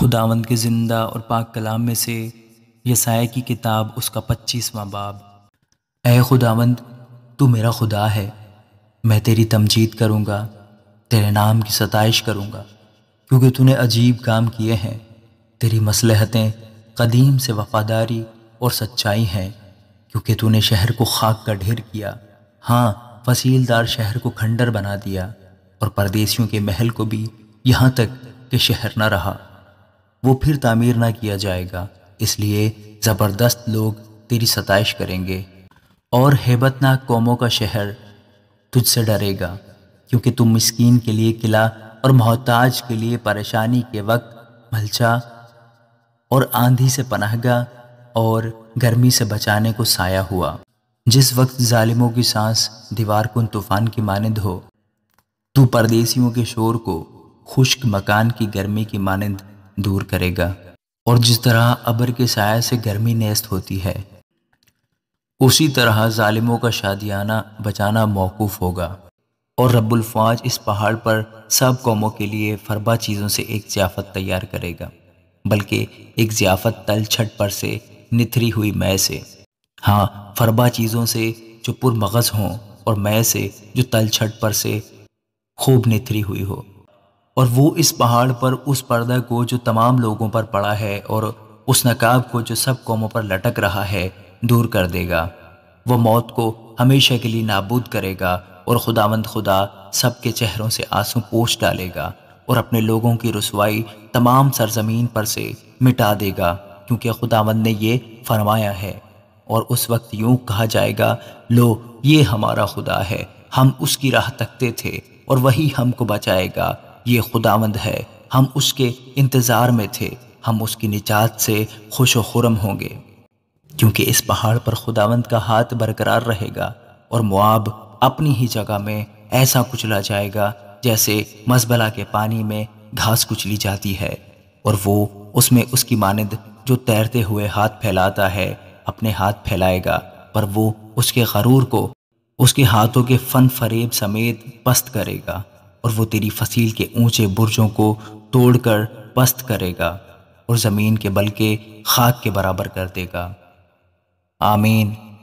خداون کے زندہ اور پاک کلام میں سے یسائے کی کتاب اس کا پچیس ماں باب اے خداوند تو میرا خدا ہے میں تیری تمجید کروں گا تیرے نام کی ستائش کروں گا کیونکہ تو نے عجیب کام کیے ہیں تیری مصلحتیں قدیم سے وفاداری اور سچائی ہیں کیونکہ تو نے شہر کو خاک کا ڈھیر کیا ہاں فصیل دار شہر کو کھنڈر بنا دیا اور پردیسیوں کے محل کو بھی یہاں تک کہ شہر نہ رہا وہ پھر تعمیر نہ کیا جائے گا اس لیے زبردست لوگ تیری ستائش کریں گے اور ہیبت ناک قوموں کا شہر تجھ سے ڈرے گا کیونکہ تم مسکین کے لیے قلعہ اور محتاج کے لیے پریشانی کے وقت ملچا اور آندھی سے پناہ گاہ اور گرمی سے بچانے کو سایہ ہوا جس وقت ظالموں کی سانس دیوار کن طوفان کی مانند ہو تو پردیسیوں کے شور کو خشک مکان کی گرمی کی مانند دور کرے گا اور جس طرح ابر کے سایہ سے گرمی نیست ہوتی ہے اسی طرح ظالموں کا شادیانہ بچانا موقوف ہوگا اور رب الفاج اس پہاڑ پر سب قوموں کے لیے فربا چیزوں سے ایک ضیافت تیار کرے گا بلکہ ایک ضیافت تل چھٹ پر سے نتھری ہوئی میں سے ہاں فربا چیزوں سے جو پر مغز ہوں اور میں سے جو تل چھٹ پر سے خوب نتھری ہوئی ہو اور وہ اس پہاڑ پر اس پردہ کو جو تمام لوگوں پر پڑا ہے اور اس نقاب کو جو سب قوموں پر لٹک رہا ہے دور کر دے گا وہ موت کو ہمیشہ کے لیے نابود کرے گا اور خداوند خدا سب کے چہروں سے آنسو پوچھ ڈالے گا اور اپنے لوگوں کی رسوائی تمام سرزمین پر سے مٹا دے گا کیونکہ خداوند نے یہ فرمایا ہے اور اس وقت یوں کہا جائے گا لو یہ ہمارا خدا ہے ہم اس کی راہ تکتے تھے اور وہی ہم کو بچائے گا یہ خداوند ہے ہم اس کے انتظار میں تھے ہم اس کی نجات سے خوش و خرم ہوں گے کیونکہ اس پہاڑ پر خداوند کا ہاتھ برقرار رہے گا اور مواب اپنی ہی جگہ میں ایسا کچلا جائے گا جیسے مزبلہ کے پانی میں گھاس کچلی جاتی ہے اور وہ اس میں اس کی مانند جو تیرتے ہوئے ہاتھ پھیلاتا ہے اپنے ہاتھ پھیلائے گا پر وہ اس کے غرور کو اس کے ہاتھوں کے فن فریب سمیت پست کرے گا اور وہ تیری فصیل کے اونچے برجوں کو توڑ کر پست کرے گا اور زمین کے بلکہ خاک کے برابر کر دے گا آمین